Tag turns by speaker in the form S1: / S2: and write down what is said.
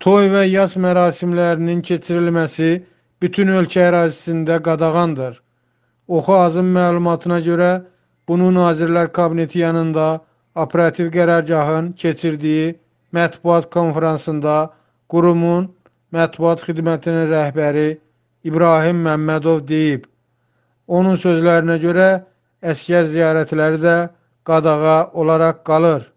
S1: Toy və yas mərasimlərinin keçirilməsi bütün ölkə ərazisində qadağandır. Oxu Azın məlumatına görə bunu Nazirlər Kabineti yanında operativ qərargahın keçirdiyi mətbuat konfransında qurumun mətbuat xidmətinin rəhbəri İbrahim Məmmədov deyib. Onun sözlərinə görə əskər ziyarətləri də qadağa olaraq qalır.